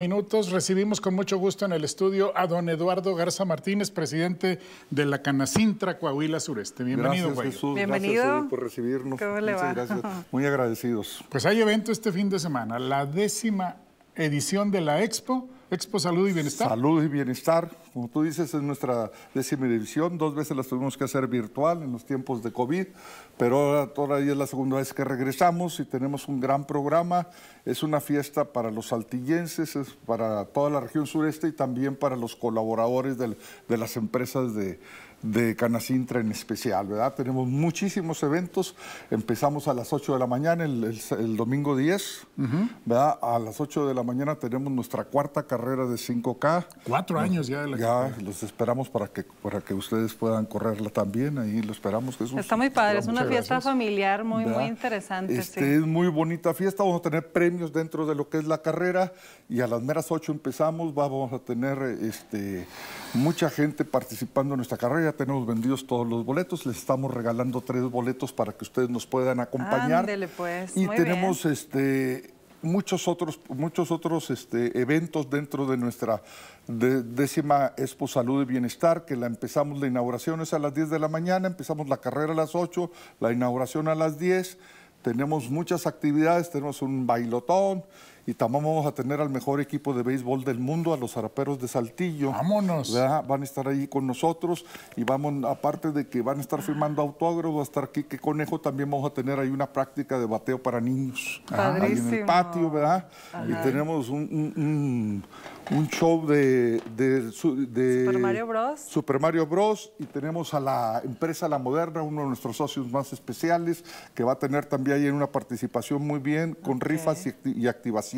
minutos recibimos con mucho gusto en el estudio a don Eduardo Garza Martínez, presidente de la Canacintra Coahuila Sureste. Bienvenido, gracias, Jesús. Bienvenido. Gracias por recibirnos. Muchas gracias. Muy agradecidos. Pues hay evento este fin de semana, la décima edición de la Expo Expo Salud y Bienestar. Salud y Bienestar, como tú dices, es nuestra décima edición. Dos veces las tuvimos que hacer virtual en los tiempos de COVID, pero ahora todavía es la segunda vez que regresamos y tenemos un gran programa. Es una fiesta para los saltillenses, es para toda la región sureste y también para los colaboradores de las empresas de, de Canacintra en especial, ¿verdad? Tenemos muchísimos eventos, empezamos a las 8 de la mañana el, domingo 10, ¿verdad? A las 8 de la mañana tenemos nuestra cuarta carrera de 5K. Cuatro años ya de la Ya, los esperamos para que, para que ustedes puedan correrla también, ahí lo esperamos. Está muy padre, es una fiesta familiar muy, muy interesante. Este, Es muy bonita fiesta, vamos a tener premios dentro de lo que es la carrera y a las meras 8 empezamos, vamos a tener este, mucha gente participando en nuestra carrera ya tenemos vendidos todos los boletos. Les estamos regalando tres boletos para que ustedes nos puedan acompañar. Pues, y tenemos este muchos otros, muchos otros este, eventos dentro de nuestra décima Expo Salud y Bienestar, que la empezamos, la inauguración es a las 10 de la mañana, empezamos la carrera a las 8, la inauguración a las 10, tenemos muchas actividades, tenemos un bailotón y también vamos a tener al mejor equipo de béisbol del mundo, a los araperos de Saltillo. Vámonos. Van a estar ahí con nosotros y vamos, aparte de que van a estar firmando autógrafos, hasta aquí estar Conejo, también vamos a tener ahí una práctica de bateo para niños. Ahí en el patio, ¿verdad? Y tenemos un, un, show de, de, Super Mario Bros. Super Mario Bros. Y tenemos a la empresa La Moderna, uno de nuestros socios más especiales, que va a tener también ahí una participación muy bien con rifas y, y activación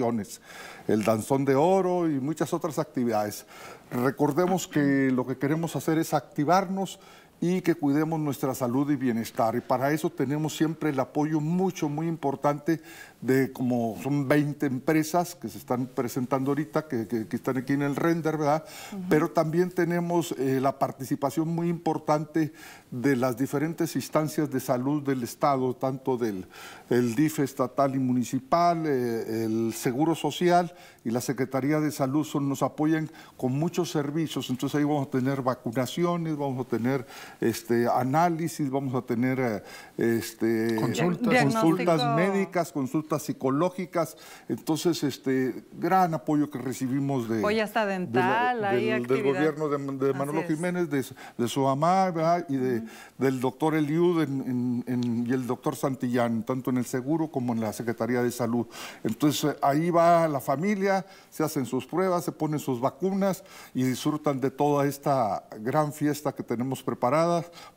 el danzón de oro y muchas otras actividades. Recordemos que lo que queremos hacer es activarnos y que cuidemos nuestra salud y bienestar. Y para eso tenemos siempre el apoyo mucho, muy importante de como son 20 empresas que se están presentando ahorita, que, están aquí en el render, ¿verdad? Pero también tenemos eh, la participación muy importante de las diferentes instancias de salud del Estado, tanto del el DIF estatal y municipal, eh, el Seguro Social y la Secretaría de Salud son, nos apoyan con muchos servicios. Entonces ahí vamos a tener vacunaciones, vamos a tener este, análisis, vamos a tener eh, este, consultas. médicas, consultas psicológicas. Entonces, este, gran apoyo que recibimos de... del, gobierno de, Manolo Jiménez, de, su mamá, Y de, del doctor Eliud y el doctor Santillán, tanto en el seguro como en la Secretaría de Salud. Entonces, eh, ahí va la familia, se hacen sus pruebas, se ponen sus vacunas y disfrutan de toda esta gran fiesta que tenemos preparada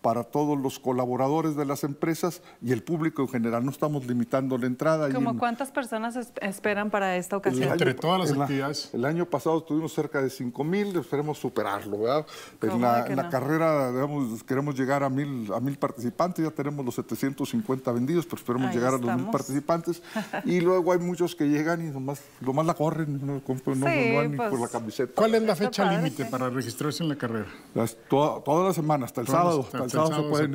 para todos los colaboradores de las empresas y el público en general. No estamos limitando la entrada. ¿Cómo cuántas personas esperan para esta ocasión? Entre todas las entidades El año pasado tuvimos cerca de 5 mil, esperemos superarlo, ¿verdad? En pues la, carrera, queremos llegar a mil, a participantes, ya tenemos los 750 vendidos, pero esperemos llegar a los mil participantes. y luego hay muchos que llegan y nomás, más la corren, no, compran ni pues, por la camiseta. ¿Cuál es la fecha límite para registrarse en la carrera? Toda la semana hasta el sábado, pueden,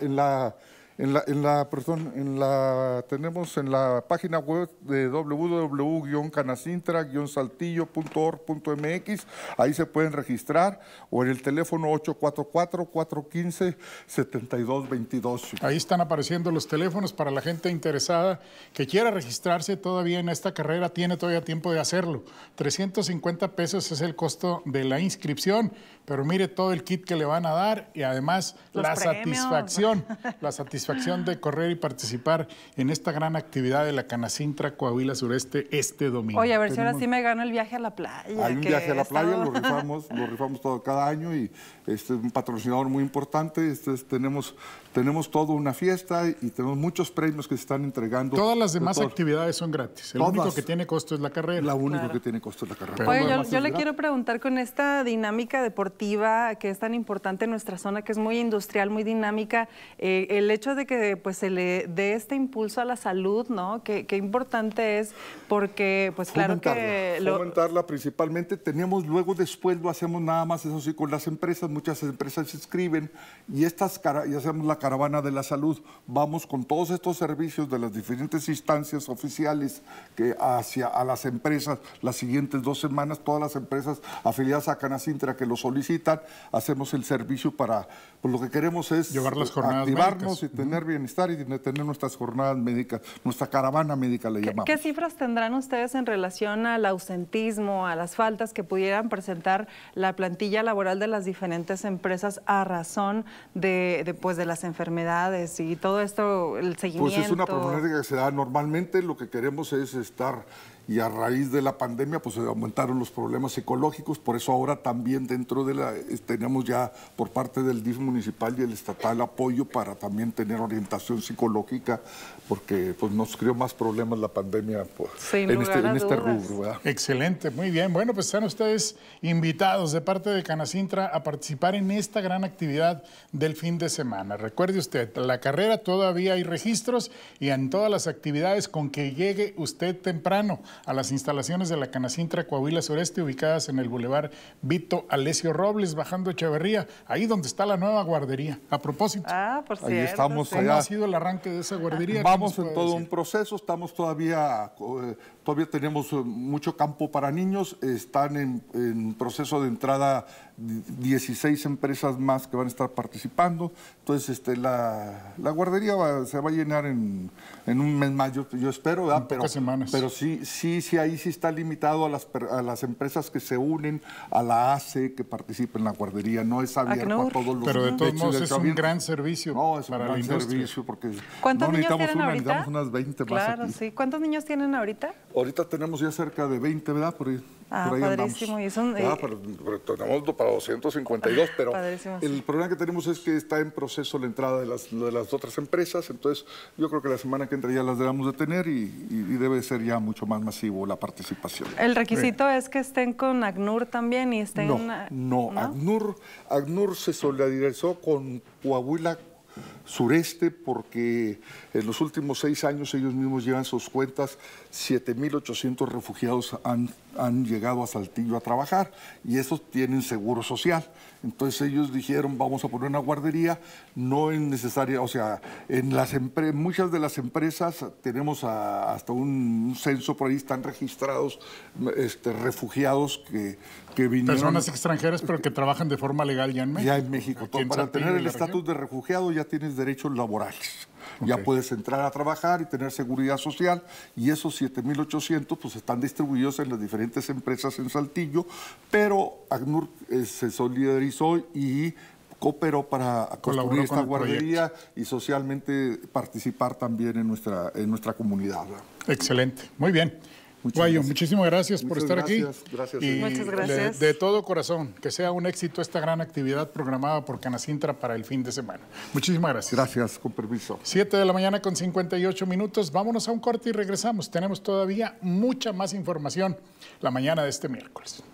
en la en la, en la, perdón, en la, tenemos en la página web de wwwcanasintra saltilloorgmx ahí se pueden registrar, o en el teléfono 844-415-7222. Ahí están apareciendo los teléfonos para la gente interesada que quiera registrarse todavía en esta carrera, tiene todavía tiempo de hacerlo. 350 pesos es el costo de la inscripción, pero mire todo el kit que le van a dar y además la satisfacción, la satisfacción de correr y participar en esta gran actividad de la Canacintra Coahuila Sureste este domingo. Oye, a ver si ahora sí me gano el viaje a la playa. Hay un viaje a la playa, lo rifamos, lo rifamos todo cada año y este es un patrocinador muy importante. Este tenemos, tenemos toda una fiesta y tenemos muchos premios que se están entregando. Todas las demás actividades son gratis. El único que tiene costo es la carrera. La única que tiene costo es la carrera. Oye, yo, le quiero preguntar con esta dinámica deportiva que es tan importante en nuestra zona, que es muy industrial, muy dinámica, eh, el hecho de de que pues, se le dé este impulso a la salud, ¿no? Qué, importante es porque, pues claro que... Lo... principalmente. Tenemos luego después, lo hacemos nada más, eso sí, con las empresas. Muchas empresas se inscriben y estas y hacemos la caravana de la salud. Vamos con todos estos servicios de las diferentes instancias oficiales que hacia a las empresas las siguientes dos semanas, todas las empresas afiliadas a Canasintra que lo solicitan, hacemos el servicio para, pues lo que queremos es Llevar las eh, activarnos y tener tener bienestar y tener nuestras jornadas médicas, nuestra caravana médica le llamamos. ¿Qué, cifras tendrán ustedes en relación al ausentismo, a las faltas que pudieran presentar la plantilla laboral de las diferentes empresas a razón de, de pues, las enfermedades y todo esto, el seguimiento? Pues es una problemática que se da normalmente, lo que queremos es estar y a raíz de la pandemia pues aumentaron los problemas psicológicos, por eso ahora también dentro de la eh, tenemos ya por parte del DIF municipal y el estatal apoyo para también tener orientación psicológica porque pues nos creó más problemas la pandemia en, este, este rubro. Excelente, muy bien. Bueno, pues están ustedes invitados de parte de Canacintra a participar en esta gran actividad del fin de semana. Recuerde usted, la carrera todavía hay registros y en todas las actividades con que llegue usted temprano a las instalaciones de la Canacintra Coahuila Sureste, ubicadas en el Boulevard Vito Alesio Robles, bajando Echeverría, ahí donde está la nueva guardería. A propósito, ah, por cierto, estamos ha sido el arranque de esa guardería? Vamos en todo un proceso, estamos todavía, eh, todavía tenemos eh, mucho campo para niños, están en, proceso de entrada 16 empresas más que van a estar participando. Entonces, este, la, la guardería se va a llenar en, en un mes mayo, yo espero, ¿verdad? pero, semanas. pero sí sí, sí, ahí sí está limitado a las, a las empresas que se unen a la ACE que participen en la guardería, no es ah, abierto a todos los Pero de todos modos es un gran servicio no, es para un gran servicio porque ¿Cuántos niños necesitamos ahorita? necesitamos unas 20 claro, más. Claro, sí. ¿Cuántos niños tienen ahorita? Ahorita tenemos ya cerca de 20, ¿verdad? Por ahí. Ah, padrísimo. Y ah, pero, tenemos para 252, pero el problema que tenemos es que está en proceso la entrada de las, las otras empresas, entonces yo creo que la semana que entra ya las debemos de tener y, debe ser ya mucho más masivo la participación. ¿El requisito es que estén con ACNUR también y estén...? No, no, ACNUR, se solidarizó con Coahuila sureste porque en los últimos seis años ellos mismos llevan sus cuentas, 7.800 refugiados han han llegado a Saltillo a trabajar y esos tienen seguro social. Entonces ellos dijeron, vamos a poner una guardería, no es necesaria, o sea, en las muchas de las empresas tenemos hasta un, censo por ahí, están registrados este, refugiados que, que vinieron... Personas extranjeras, pero que trabajan de forma legal ya en México. Ya en México, para tener el estatus de refugiado ya tienes derechos laborales. Ya puedes entrar a trabajar y tener seguridad social y esos 7.800 pues están distribuidos en las diferentes empresas en Saltillo, pero ACNUR eh, se solidarizó y cooperó para construir esta guardería y socialmente participar también en nuestra, en nuestra comunidad. Excelente, muy bien. Guayo, muchísimas gracias por estar aquí. Y Muchas gracias. De, todo corazón, que sea un éxito esta gran actividad programada por Canacintra para el fin de semana. Muchísimas gracias. Gracias, con permiso. Siete de la mañana con 58 minutos. Vámonos a un corte y regresamos. Tenemos todavía mucha más información la mañana de este miércoles.